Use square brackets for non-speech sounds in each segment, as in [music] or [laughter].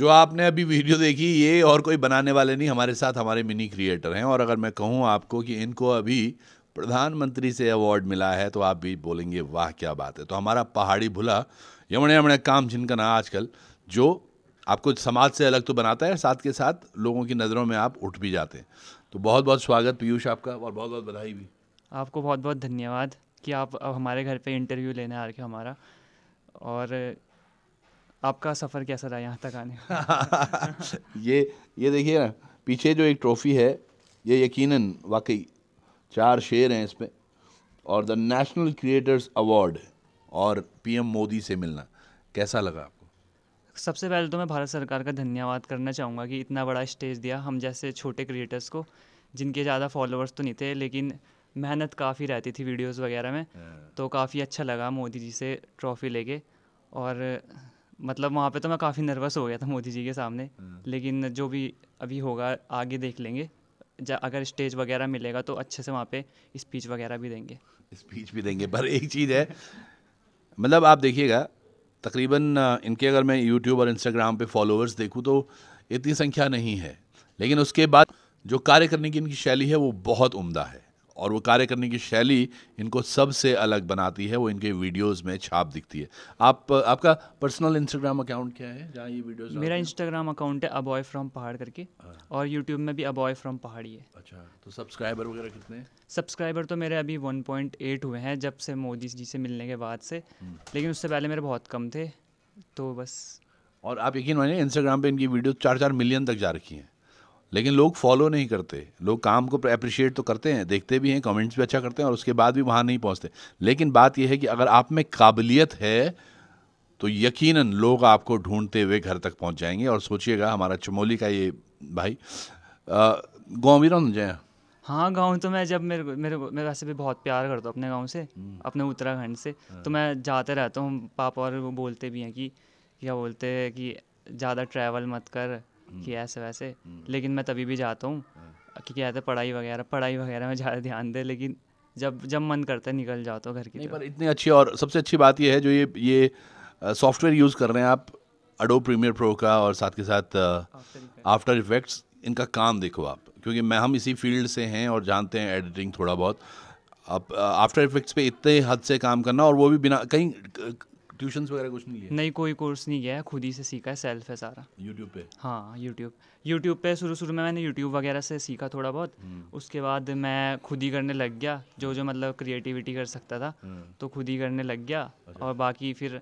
जो आपने अभी वीडियो देखी ये और कोई बनाने वाले नहीं हमारे साथ हमारे मिनी क्रिएटर हैं और अगर मैं कहूँ आपको कि इनको अभी प्रधानमंत्री से अवार्ड मिला है तो आप भी बोलेंगे वाह क्या बात है तो हमारा पहाड़ी भुला यमणे यमणे काम जिनका ना आजकल जो आपको समाज से अलग तो बनाता है साथ के साथ लोगों की नज़रों में आप उठ भी जाते हैं तो बहुत बहुत स्वागत पीयूष आपका और बहुत बहुत बधाई भी आपको बहुत बहुत धन्यवाद कि आप अब हमारे घर पे इंटरव्यू लेने आ रखे हमारा और आपका सफ़र कैसा रहा यहाँ तक आने [laughs] ये ये देखिए ना पीछे जो एक ट्रॉफ़ी है ये यकीनन वाकई चार शेर हैं इसमें और द नेशनल क्रिएटर्स अवार्ड और पीएम मोदी से मिलना कैसा लगा आपको सबसे पहले तो मैं भारत सरकार का धन्यवाद करना चाहूँगा कि इतना बड़ा स्टेज दिया हम जैसे छोटे क्रिएटर्स को जिनके ज़्यादा फॉलोअर्स तो नहीं थे लेकिन मेहनत काफ़ी रहती थी वीडियोस वगैरह में तो काफ़ी अच्छा लगा मोदी जी से ट्रॉफी लेके और मतलब वहाँ पे तो मैं काफ़ी नर्वस हो गया था मोदी जी के सामने लेकिन जो भी अभी होगा आगे देख लेंगे अगर स्टेज वगैरह मिलेगा तो अच्छे से वहाँ पे स्पीच वगैरह भी देंगे स्पीच भी देंगे पर एक चीज़ है मतलब आप देखिएगा तकरीबन इनके अगर मैं यूट्यूब और इंस्टाग्राम पे फॉलोअर्स देखूँ तो इतनी संख्या नहीं है लेकिन उसके बाद जो कार्य करने की इनकी शैली है वो बहुत उम्दा है और वो कार्य करने की शैली इनको सबसे अलग बनाती है वो इनके वीडियोस में छाप दिखती है आप आपका पर्सनल इंस्टाग्राम अकाउंट क्या है जहाँ ये वीडियोस मेरा इंस्टाग्राम अकाउंट है अबॉय फ्रॉम पहाड़ करके हाँ। और यूट्यूब में भी अबॉय फ्रॉम पहाड़ी है अच्छा तो सब्सक्राइबर वगैरह कितने हैं सब्सक्राइबर तो मेरे अभी वन हुए हैं जब से मोदी जी से मिलने के बाद से हम्म। लेकिन उससे पहले मेरे बहुत कम थे तो बस और आप यकीन मानिए इंस्टाग्राम पे इनकी वीडियो चार चार मिलियन तक जा रखी हैं लेकिन लोग फॉलो नहीं करते लोग काम को अप्रिशिएट तो करते हैं देखते भी हैं कमेंट्स भी अच्छा करते हैं और उसके बाद भी वहाँ नहीं पहुँचते लेकिन बात यह है कि अगर आप में काबिलियत है तो यकीनन लोग आपको ढूंढते हुए घर तक पहुँच जाएंगे और सोचिएगा हमारा चमोली का ये भाई गाँव भी जाए हाँ गाँव तो मैं जब मेरे मेरे मैं वैसे भी बहुत प्यार करता हूँ अपने गाँव से हम्म। अपने उत्तराखंड से हाँ। तो मैं जाते रहता हूँ पापा और वो बोलते भी हैं कि क्या बोलते हैं कि ज़्यादा ट्रैवल मत कर हम्म। कि ऐसे वैसे हम्म। लेकिन मैं तभी भी जाता हूँ कि क्या है पढ़ाई वगैरह पढ़ाई वगैरह में ज़्यादा ध्यान दे लेकिन जब जब मन करता है निकल जाता तो हूँ घर की नहीं पर इतनी अच्छी और सबसे अच्छी बात यह है जो ये ये सॉफ्टवेयर यूज़ कर रहे हैं आप अडो प्रीमियर प्रो का और साथ के साथ आफ्टर इफेक्ट्स इनका काम देखो आप क्योंकि मैं हम इसी फील्ड से हैं और जानते हैं एडिटिंग थोड़ा बहुत अब आफ्टर इफेक्ट्स पे इतने हद से काम करना और वो भी बिना कहीं ट्यूशन वगैरह कुछ नहीं लिया नहीं कोई कोर्स नहीं किया है खुद ही से सीखा है सेल्फ है सारा यूट्यूब पे हाँ यूट्यूब यूट्यूब पे शुरू शुरू में मैंने यूट्यूब वगैरह से सीखा थोड़ा बहुत हम्म। उसके बाद मैं खुद ही करने लग गया जो जो मतलब क्रिएटिविटी कर सकता था हम्म। तो खुद ही करने लग गया अच्छा। और बाकी फिर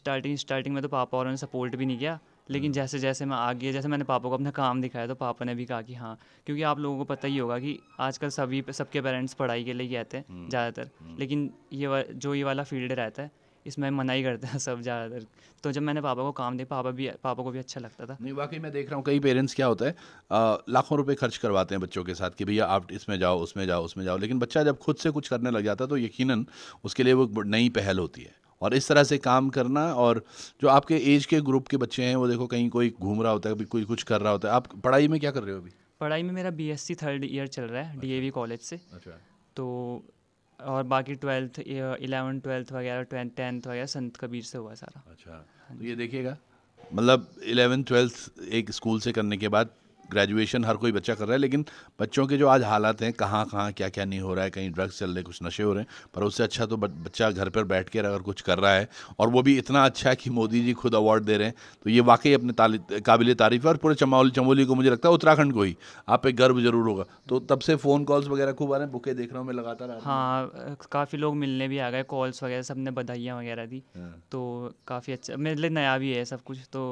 स्टार्टिंग स्टार्टिंग में तो पापा और सपोर्ट भी नहीं किया लेकिन हम्म। जैसे जैसे मैं आ गया जैसे मैंने पापा को अपना काम दिखाया तो पापा ने भी कहा कि हाँ क्योंकि आप लोगों को पता ही होगा कि आजकल सभी सबके पेरेंट्स पढ़ाई के लिए आते हैं ज़्यादातर लेकिन ये जो ये वाला फील्ड रहता है इसमें मना ही करते हैं सब ज़्यादातर तो जब मैंने पापा को काम दिया पापा भी पापा को भी अच्छा लगता था नहीं बाकी मैं देख रहा हूँ कई पेरेंट्स क्या होता है लाखों रुपए खर्च करवाते हैं बच्चों के साथ कि भैया आप इसमें जाओ उसमें जाओ उसमें जाओ लेकिन बच्चा जब खुद से कुछ करने लग जाता है तो यकीन उसके लिए वो नई पहल होती है और इस तरह से काम करना और जो आपके एज के ग्रुप के बच्चे हैं वो देखो कहीं कोई घूम रहा होता है कोई कुछ कर रहा होता है आप पढ़ाई में क्या कर रहे हो अभी पढ़ाई में मेरा बी थर्ड ईयर चल रहा है डी अच्छा। कॉलेज से अच्छा तो और बाकी ट्वेल्थ इलेवन ट्वेल्थ वगैरह टेंथ वगैरह संत कबीर से हुआ सारा अच्छा तो ये देखिएगा मतलब इलेवन ट्वेल्थ एक स्कूल से करने के बाद ग्रेजुएशन हर कोई बच्चा कर रहा है लेकिन बच्चों के जो आज हालात हैं कहाँ कहाँ क्या क्या नहीं हो रहा है कहीं ड्रग्स चल रहे कुछ नशे हो रहे हैं पर उससे अच्छा तो बच्चा घर पर बैठ कर अगर कुछ कर रहा है और वो भी इतना अच्छा है कि मोदी जी खुद अवार्ड दे रहे हैं तो ये वाकई अपने काबिल तारीफ़ है और पूरे चमौली चमोली को मुझे लगता है उत्तराखंड को ही आप पे गर्व जरूर होगा तो तब से फ़ोन कॉल्स वगैरह खूब आ रहे हैं बुके देख रहा हूँ मैं लगातार हाँ काफ़ी लोग मिलने भी आ गए कॉल्स वगैरह सब ने बधाइयाँ वगैरह दी हाँ। तो काफ़ी अच्छा मेरे लिए नया भी है सब कुछ तो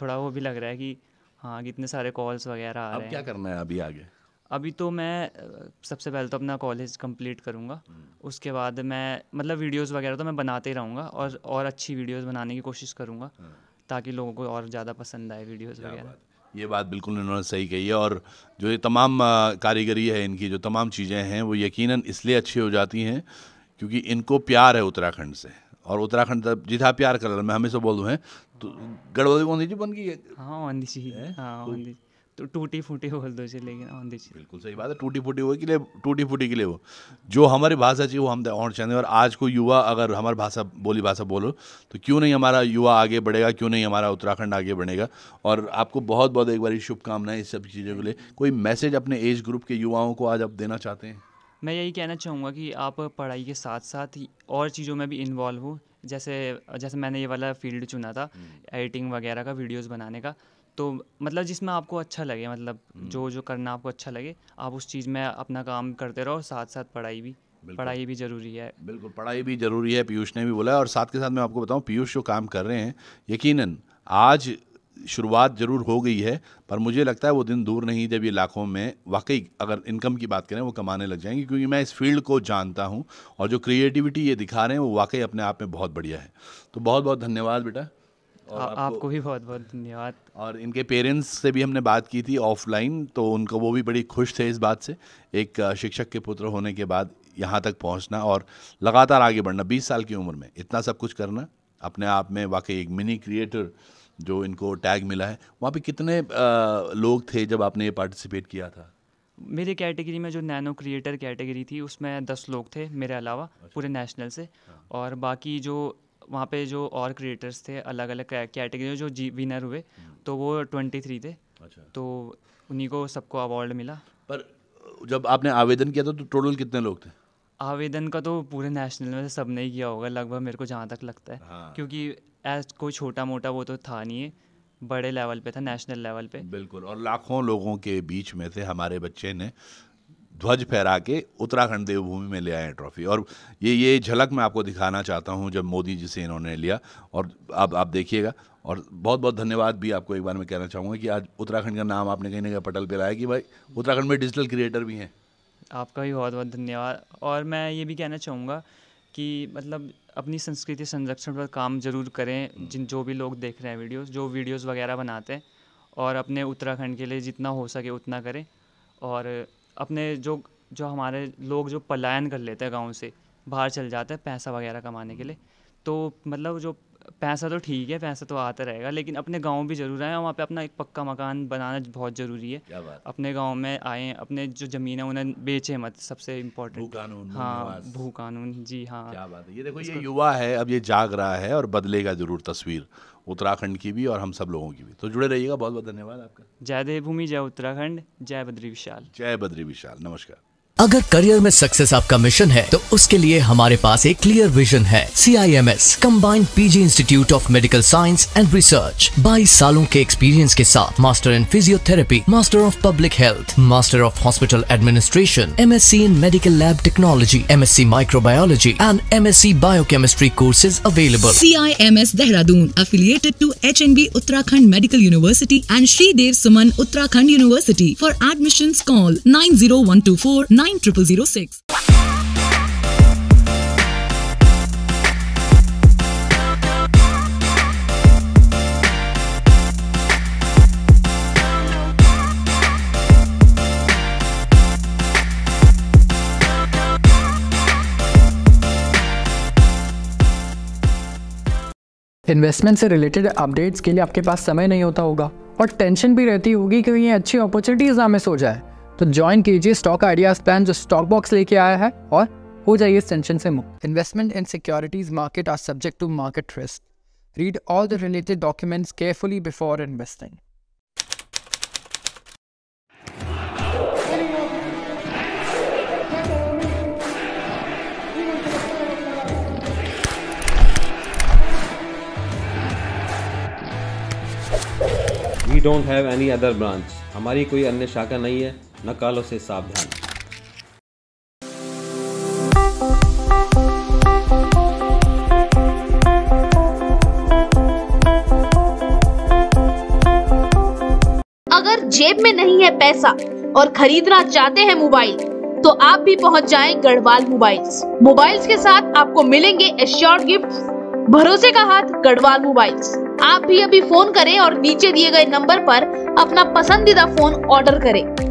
थोड़ा वो भी लग रहा है कि हाँ कितने सारे कॉल्स वगैरह आ रहे हैं अब क्या करना है अभी आगे अभी तो मैं सबसे पहले तो अपना कॉलेज कंप्लीट करूँगा हम्म। उसके बाद मैं मतलब वीडियोस वगैरह तो मैं बनाते ही रहूँगा और और अच्छी वीडियोस बनाने की कोशिश करूँगा हम्म। ताकि लोगों को और ज़्यादा पसंद आए वीडियोस वगैरह ये बात बिल्कुल इन्होंने सही कही है और जो ये तमाम कारीगरी है इनकी जो तमाम चीज़ें हैं वो यकीनन इसलिए अच्छी हो जाती हैं क्योंकि इनको प्यार है उत्तराखंड से और उत्तराखंड जिधा प्यार कर मैं हमेशा बोल दूँ तो गड़बड़ी बोंदी जी बन गई है हाँ सी है हाँ तो टूटी फूटी बोल दो लेकिन आंधी सी बिल्कुल सही बात है टूटी फूटी हो के लिए टूटी फूटी के लिए वो जो हमारी भाषा चाहिए वो हम और चाहते हैं और आज को युवा अगर हमारी भाषा बोली भाषा बोलो तो क्यों नहीं हमारा युवा आगे बढ़ेगा क्यों नहीं हमारा उत्तराखंड आगे बढ़ेगा और आपको बहुत बहुत एक बार शुभकामनाएं इस सब चीज़ों के लिए कोई मैसेज अपने एज ग्रुप के युवाओं को आज आप देना चाहते हैं मैं यही कहना चाहूँगा कि आप पढ़ाई के साथ साथ और चीज़ों में भी इन्वॉल्व हो जैसे जैसे मैंने ये वाला फील्ड चुना था एडिटिंग हम्म। वगैरह का वीडियोस बनाने का तो मतलब जिसमें आपको अच्छा लगे मतलब हम्म। जो जो करना आपको अच्छा लगे आप उस चीज़ में अपना काम करते रहो साथ साथ पढ़ाई भी पढ़ाई भी ज़रूरी है बिल्कुल पढ़ाई भी ज़रूरी है पीयूष ने भी बोला और साथ के साथ मैं आपको बताऊँ पीयूष जो काम कर रहे हैं यकीनन आज शुरुआत ज़रूर हो गई है पर मुझे लगता है वो दिन दूर नहीं जब ये लाखों में वाकई अगर इनकम की बात करें वो कमाने लग जाएंगे क्योंकि मैं इस फील्ड को जानता हूँ और जो क्रिएटिविटी ये दिखा रहे हैं वो वाकई अपने आप में बहुत बढ़िया है तो बहुत बहुत धन्यवाद बेटा और आपको, आपको भी बहुत बहुत धन्यवाद और इनके पेरेंट्स से भी हमने बात की थी ऑफलाइन तो उनको वो भी बड़ी खुश थे इस बात से एक शिक्षक के पुत्र होने के बाद यहाँ तक पहुँचना और लगातार आगे बढ़ना बीस साल की उम्र में इतना सब कुछ करना अपने आप में वाकई एक मिनी क्रिएटर जो इनको टैग मिला है वहाँ पे कितने आ, लोग थे जब आपने ये पार्टिसिपेट किया था मेरी कैटेगरी में जो नैनो क्रिएटर कैटेगरी थी उसमें दस लोग थे मेरे अलावा अच्छा। पूरे नेशनल से हाँ। और बाकी जो वहाँ पे जो और क्रिएटर्स थे अलग अलग कैटेगरी जो जी विनर हुए हम्म। तो वो ट्वेंटी थ्री थे अच्छा। तो उन्हीं को सबको अवार्ड मिला पर जब आपने आवेदन किया था तो टोटल कितने लोग थे आवेदन का तो पूरे नेशनल में सब ने ही किया होगा लगभग मेरे को जहाँ तक लगता है हाँ। क्योंकि एज कोई छोटा मोटा वो तो था नहीं है बड़े लेवल पे था नेशनल लेवल पे बिल्कुल और लाखों लोगों के बीच में से हमारे बच्चे ने ध्वज फहरा के उत्तराखंड देवभूमि में ले आए ट्रॉफी और ये ये झलक मैं आपको दिखाना चाहता हूँ जब मोदी जी से इन्होंने लिया और अब आप देखिएगा और बहुत बहुत धन्यवाद भी आपको एक बार मैं कहना चाहूँगा कि आज उत्तराखंड का नाम आपने कहीं ना कहीं पटल पर लाया कि भाई उत्तराखंड में डिजिटल क्रिएटर भी हैं आपका भी बहुत बहुत धन्यवाद और मैं ये भी कहना चाहूँगा कि मतलब अपनी संस्कृति संरक्षण पर काम जरूर करें हम्म। जिन जो भी लोग देख रहे हैं वीडियोस जो वीडियोस वगैरह बनाते हैं और अपने उत्तराखंड के लिए जितना हो सके उतना करें और अपने जो जो हमारे लोग जो पलायन कर लेते हैं गाँव से बाहर चल जाते हैं पैसा वगैरह कमाने के लिए तो मतलब जो पैसा तो ठीक है पैसा तो आता रहेगा लेकिन अपने गांव भी ज़रूर आए वहाँ पे अपना एक पक्का मकान बनाना बहुत ज़रूरी है अपने गांव में आए अपने जो ज़मीन है उन्हें बेचे मत सबसे इम्पोर्टेंट कानून हाँ भू कानून जी हाँ क्या बात है ये देखो ये युवा है अब ये जाग रहा है और बदलेगा ज़रूर तस्वीर उत्तराखंड की भी और हम सब लोगों की भी तो जुड़े रहिएगा बहुत बहुत धन्यवाद आपका जय देवभूमि जय उत्तराखंड जय बद्री विशाल जय बद्री विशाल नमस्कार अगर करियर में सक्सेस आपका मिशन है तो उसके लिए हमारे पास एक क्लियर विजन है C I M S combined PG institute of medical science and research बाईस सालों के एक्सपीरियंस के साथ master in physiotherapy master of public health master of hospital administration M S C in medical lab technology M S C microbiology and M S C biochemistry courses available C I M S Dehradun affiliated to H N B Uttarakhand medical university and Shri Dev Suman Uttarakhand university for admission call nine zero one two four nine triple zero six investment से related updates के लिए आपके पास समय नहीं होता होगा और tension भी रहती होगी कि ये अच्छी अपॉर्चुनिटीज़ हमें सो हो जाए तो ज्वाइन कीजिए स्टॉक आइडियाज प्लान जो स्टॉक बॉक्स लेके आया है और हो जाइए इस टेंशन से मुक्त investment in securities market are subject to market risk read all the related documents carefully before investing We don't have any other branch. हमारी कोई अन्य शाखा नहीं है नकालों से सावधान अगर जेब में नहीं है पैसा और खरीदना चाहते हैं मोबाइल तो आप भी पहुंच जाएं गढ़वाल मोबाइल्स मोबाइल्स के साथ आपको मिलेंगे एश्योर गिफ्ट भरोसे का हाथ गढ़वाल मोबाइल्स आप भी अभी फोन करें और नीचे दिए गए नंबर पर अपना पसंदीदा फोन ऑर्डर करें